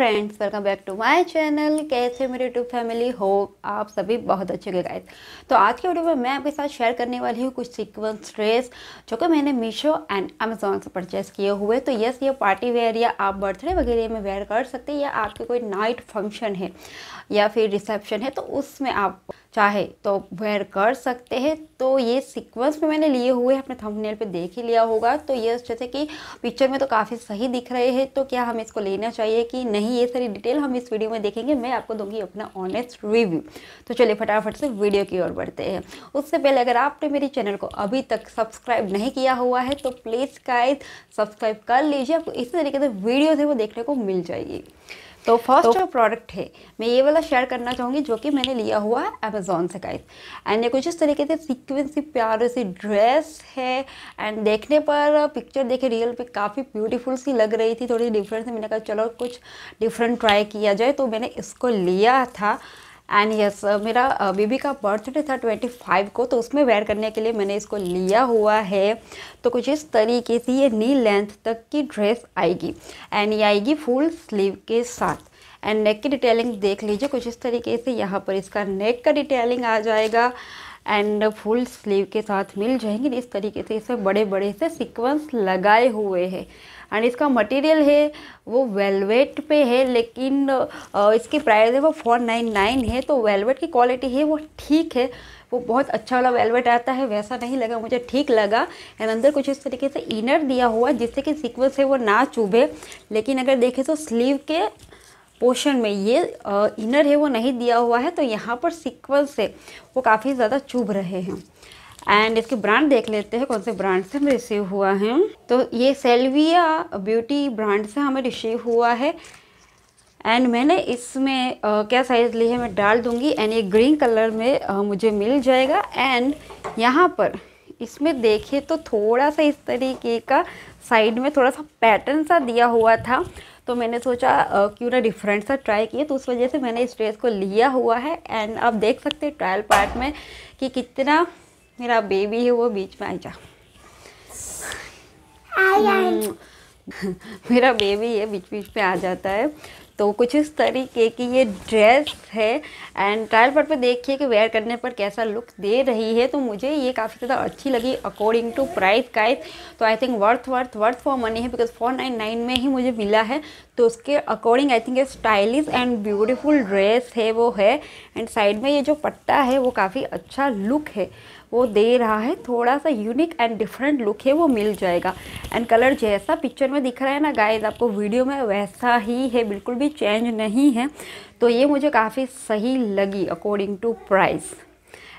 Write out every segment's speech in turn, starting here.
friends welcome back to my channel कैसे मेरे YouTube family हो आप सभी बहुत अच्छे गए गाइस तो आज के वीडियो में मैं आपके साथ शेयर करने वाली हूँ कुछ सीक्वेंस ड्रेस जो कि मैंने मीशो एंड अमेजोन से परचेस किए हुए तो यस ये पार्टी वेयर या आप बर्थडे वगैरह में वेयर कर सकते हैं या आपके कोई नाइट फंक्शन है या फिर रिसेप्शन है तो उसमें आप चाहे तो वेयर कर सकते हैं तो ये सीक्वेंस भी मैंने लिए हुए अपने थंबनेल पे देख ही लिया होगा तो ये जैसे कि पिक्चर में तो काफ़ी सही दिख रहे हैं तो क्या हमें इसको लेना चाहिए कि नहीं ये सारी डिटेल हम इस वीडियो में देखेंगे मैं आपको दूंगी अपना ऑनेस्ट रिव्यू तो चलिए फटाफट से वीडियो की ओर बढ़ते हैं उससे पहले अगर आपने मेरे चैनल को अभी तक सब्सक्राइब नहीं किया हुआ है तो प्लीज़ का सब्सक्राइब कर लीजिए आपको इसी तरीके से वीडियो है वो देखने को मिल जाएगी तो फर्स्ट तो, जो प्रोडक्ट है मैं ये वाला शेयर करना चाहूँगी जो कि मैंने लिया हुआ है अमेज़ोन से गाइस एंड ये कुछ इस तरीके से सीक्वेंसी प्यारे सी ड्रेस है एंड देखने पर पिक्चर देखे रियल पे काफ़ी ब्यूटीफुल सी लग रही थी थोड़ी डिफरेंट से मैंने कहा चलो कुछ डिफरेंट ट्राई किया जाए तो मैंने इसको लिया था एंड यस yes, uh, मेरा बेबी uh, का बर्थडे था 25 को तो उसमें वेयर करने के लिए मैंने इसको लिया हुआ है तो कुछ इस तरीके से ये नी लेंथ तक की ड्रेस आएगी एंड ये आएगी फुल स्लीव के साथ एंड नेक की डिटेलिंग देख लीजिए कुछ इस तरीके से यहाँ पर इसका नेक का डिटेलिंग आ जाएगा एंड फुल स्लीव के साथ मिल जाएंगे इस तरीके से इसमें बड़े बड़े से सीक्वेंस लगाए हुए हैं एंड इसका मटेरियल है वो वेलवेट पे है लेकिन इसकी प्राइस है वो फोर नाइन नाइन है तो वेलवेट की क्वालिटी है वो ठीक है वो बहुत अच्छा वाला वेलवेट आता है वैसा नहीं लगा मुझे ठीक लगा एंड अंदर कुछ इस तरीके से इनर दिया हुआ जिससे कि सिक्वेंस है वो ना चुभे लेकिन अगर देखें तो स्लीव के पोर्शन में ये इनर है वो नहीं दिया हुआ है तो यहाँ पर सिक्वल से वो काफ़ी ज़्यादा चुभ रहे हैं एंड इसके ब्रांड देख लेते हैं कौन से ब्रांड से हमें रिसीव हुआ है तो ये सेल्विया ब्यूटी ब्रांड से हमें रिसीव हुआ है एंड मैंने इसमें क्या साइज़ ली है मैं डाल दूँगी एंड ये ग्रीन कलर में आ, मुझे मिल जाएगा एंड यहाँ पर इसमें देखिए तो थोड़ा सा इस तरीके का साइड में थोड़ा सा पैटर्न सा दिया हुआ था तो मैंने सोचा क्यों ना डिफरेंट सा ट्राई किया तो उस वजह से मैंने इस ड्रेस को लिया हुआ है एंड आप देख सकते हैं ट्रायल पार्ट में कि कितना मेरा बेबी है वो बीच में आ जा हम्म, मेरा बेबी है बीच बीच में आ जाता है तो कुछ इस तरीके की ये ड्रेस है एंड ट्रायल पर तो देखिए कि वेयर करने पर कैसा लुक दे रही है तो मुझे ये काफ़ी ज़्यादा अच्छी लगी अकॉर्डिंग टू प्राइस गाइस तो I think worth worth worth for money है बिकॉज फोर नाइन नाइन में ही मुझे मिला है तो उसके अकॉर्डिंग आई थिंक ये स्टाइलिश एंड ब्यूटिफुल ड्रेस है वो है एंड साइड में ये जो पट्टा है वो काफ़ी अच्छा लुक है वो दे रहा है थोड़ा सा यूनिक एंड डिफरेंट लुक है वो मिल जाएगा एंड कलर जैसा पिक्चर में दिख रहा है ना गाइज आपको वीडियो में वैसा ही है बिल्कुल भी चेंज नहीं है तो ये मुझे काफ़ी सही लगी अकॉर्डिंग टू प्राइस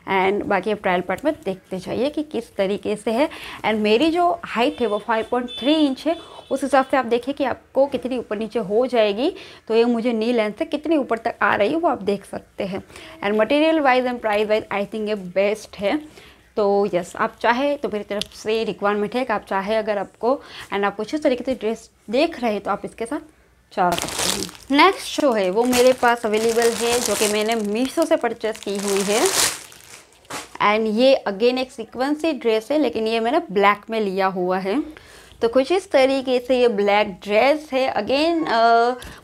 एंड बाकी आप ट्रायल पार्ट में देखते जाइए कि किस तरीके से है एंड मेरी जो हाइट है वो 5.3 इंच है उस हिसाब से आप देखें कि आपको कितनी ऊपर नीचे हो जाएगी तो ये मुझे नी लेंथ से कितनी ऊपर तक आ रही है वो आप देख सकते हैं and material wise and price wise I think ये बेस्ट है तो यस आप चाहे तो मेरी तरफ से रिक्वायरमेंट है कि आप चाहे अगर आपको एंड आप कुछ इस तरीके से ड्रेस देख रहे हैं तो आप इसके साथ चार सकते हैं नेक्स्ट जो है वो मेरे पास अवेलेबल है जो कि मैंने मीशो से परचेस की हुई है एंड ये अगेन एक सिक्वेंसी ड्रेस है लेकिन ये मैंने ब्लैक में लिया हुआ है तो कुछ इस तरीके से ये ब्लैक ड्रेस है अगेन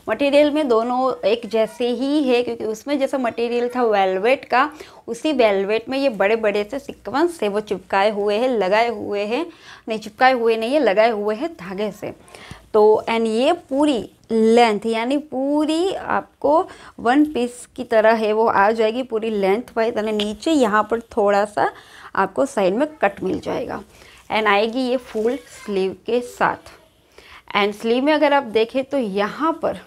मटेरियल में दोनों एक जैसे ही है क्योंकि उसमें जैसा मटेरियल था वेलवेट का उसी वेलवेट में ये बड़े बड़े से सिक्वेंस है वो चिपकाए हुए हैं लगाए हुए हैं नहीं चिपकाए हुए नहीं है लगाए हुए हैं धागे से तो एंड ये पूरी लेंथ यानी पूरी आपको वन पीस की तरह है वो आ जाएगी पूरी लेंथ वाइज यानी नीचे यहाँ पर थोड़ा सा आपको साइड में कट मिल जाएगा एंड आएगी ये फुल स्लीव के साथ एंड स्लीव में अगर आप देखें तो यहाँ पर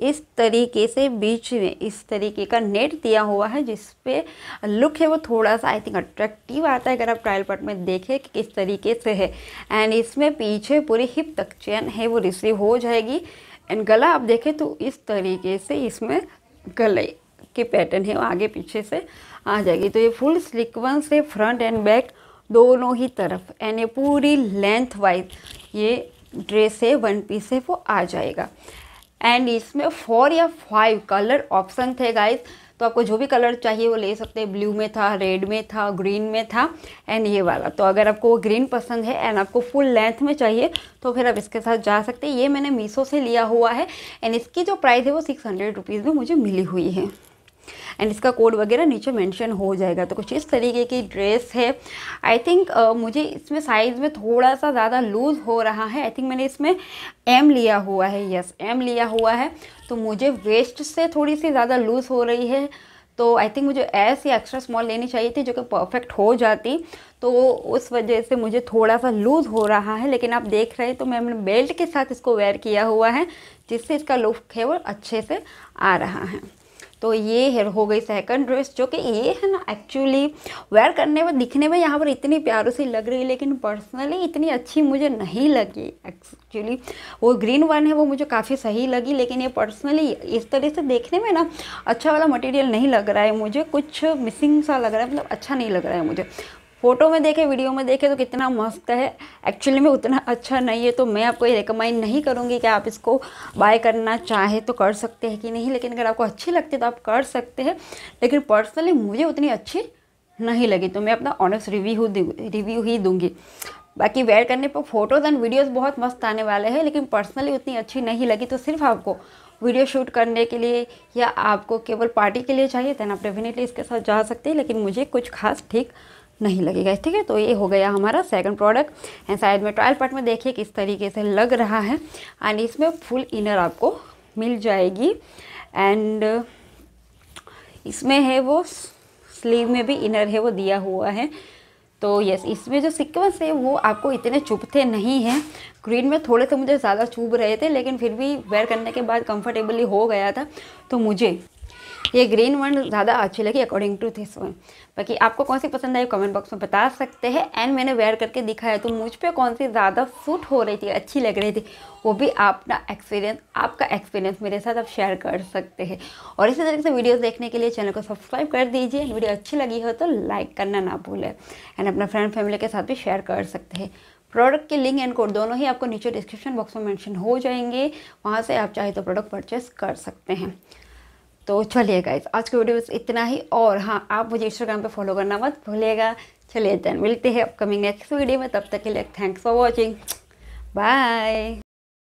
इस तरीके से बीच में इस तरीके का नेट दिया हुआ है जिस पे लुक है वो थोड़ा सा आई थिंक अट्रैक्टिव आता है अगर आप ट्रायल पार्ट में देखें कि किस तरीके से है एंड इसमें पीछे पूरी हिप तक चैन है वो रिसीव हो जाएगी एंड गला आप देखें तो इस तरीके से इसमें गले के पैटर्न है वो आगे पीछे से आ जाएगी तो ये फुल सिक्वेंस है फ्रंट एंड बैक दोनों ही तरफ एंड ये पूरी लेंथ वाइज ये ड्रेस है वन पीस है वो आ जाएगा एंड इसमें फोर या फाइव कलर ऑप्शन थे गाइस तो आपको जो भी कलर चाहिए वो ले सकते हैं ब्लू में था रेड में था ग्रीन में था एंड ये वाला तो अगर आपको वो ग्रीन पसंद है एंड आपको फुल लेंथ में चाहिए तो फिर आप इसके साथ जा सकते हैं ये मैंने मीशो से लिया हुआ है एंड इसकी जो प्राइस है वो सिक्स हंड्रेड रुपीज़ में मुझे मिली हुई है एंड इसका कोड वगैरह नीचे मेंशन हो जाएगा तो कुछ इस तरीके की ड्रेस है आई थिंक uh, मुझे इसमें साइज़ में थोड़ा सा ज़्यादा लूज़ हो रहा है आई थिंक मैंने इसमें एम लिया हुआ है यस एम लिया हुआ है तो मुझे वेस्ट से थोड़ी सी ज़्यादा लूज़ हो रही है तो आई थिंक मुझे एस या एक्स्ट्रा स्मॉल लेनी चाहिए थी जो कि परफेक्ट हो जाती तो उस वजह से मुझे थोड़ा सा लूज़ हो रहा है लेकिन आप देख रहे हैं तो मैंने बेल्ट के साथ इसको वेयर किया हुआ है जिससे इसका लुक है वो अच्छे से आ रहा है तो ये हो गई सेकंड ड्रेस जो कि ये है ना एक्चुअली वेयर करने में दिखने में यहाँ पर इतनी प्यारों सी लग रही है लेकिन पर्सनली इतनी अच्छी मुझे नहीं लगी एक्चुअली वो ग्रीन वन है वो मुझे काफ़ी सही लगी लेकिन ये पर्सनली इस तरह से देखने में ना अच्छा वाला मटेरियल नहीं लग रहा है मुझे कुछ मिसिंग सा लग रहा है मतलब अच्छा नहीं लग रहा है मुझे फ़ोटो में देखे वीडियो में देखे तो कितना मस्त है एक्चुअली में उतना अच्छा नहीं है तो मैं आपको ये रिकमेंड नहीं करूँगी कि आप इसको बाय करना चाहे तो कर सकते हैं कि नहीं लेकिन अगर आपको अच्छी लगती है तो आप कर सकते हैं लेकिन पर्सनली मुझे उतनी अच्छी नहीं लगी तो मैं अपना ऑनेस्ट रिव्यू रिव्यू ही दूँगी बाकी वेयर करने पर फ़ोटोज़ एंड वीडियोज़ बहुत मस्त आने वाले हैं लेकिन पर्सनली उतनी अच्छी नहीं लगी तो सिर्फ आपको वीडियो शूट करने के लिए या आपको केवल पार्टी के लिए चाहिए दैन आप डेफिनेटली इसके साथ जा सकते हैं लेकिन मुझे कुछ खास ठीक नहीं लगेगा ठीक है तो ये हो गया हमारा सेकंड प्रोडक्ट एंड साइड में ट्रायल पार्ट में देखिए किस तरीके से लग रहा है एंड इसमें फुल इनर आपको मिल जाएगी एंड इसमें है वो स्लीव में भी इनर है वो दिया हुआ है तो यस इसमें जो सिक्वेंस है वो आपको इतने चुभते नहीं हैं ग्रीन में थोड़े से तो मुझे ज़्यादा चुभ रहे थे लेकिन फिर भी वेयर करने के बाद कंफर्टेबली हो गया था तो मुझे ये ग्रीन वन ज़्यादा अच्छी लगी अकॉर्डिंग टू दिस वन बाकी आपको कौन सी पसंद आई कमेंट बॉक्स में बता सकते हैं एंड मैंने वेयर करके दिखाया तो मुझ पर कौन सी ज़्यादा सूट हो रही थी अच्छी लग रही थी वो भी अपना एक्सपीरियंस आपका एक्सपीरियंस मेरे साथ आप शेयर कर सकते हैं और इसी तरीके से वीडियोज देखने के लिए चैनल को सब्सक्राइब कर दीजिए वीडियो अच्छी लगी हो तो लाइक करना ना भूलें एंड अपना फ्रेंड फैमिली के साथ भी शेयर कर सकते हैं प्रोडक्ट के लिंक एंड कोड दोनों ही आपको नीचे डिस्क्रिप्शन बॉक्स में मेंशन हो जाएंगे वहाँ से आप चाहे तो प्रोडक्ट परचेस कर सकते हैं तो चलिए गाइज आज के वीडियो में इतना ही और हाँ आप मुझे इंस्टाग्राम पे फॉलो करना मत भूलिएगा चलिए देन मिलते हैं अपकमिंग नेक्स्ट वीडियो में तब तक के लिए थैंक्स फॉर वॉचिंग बाय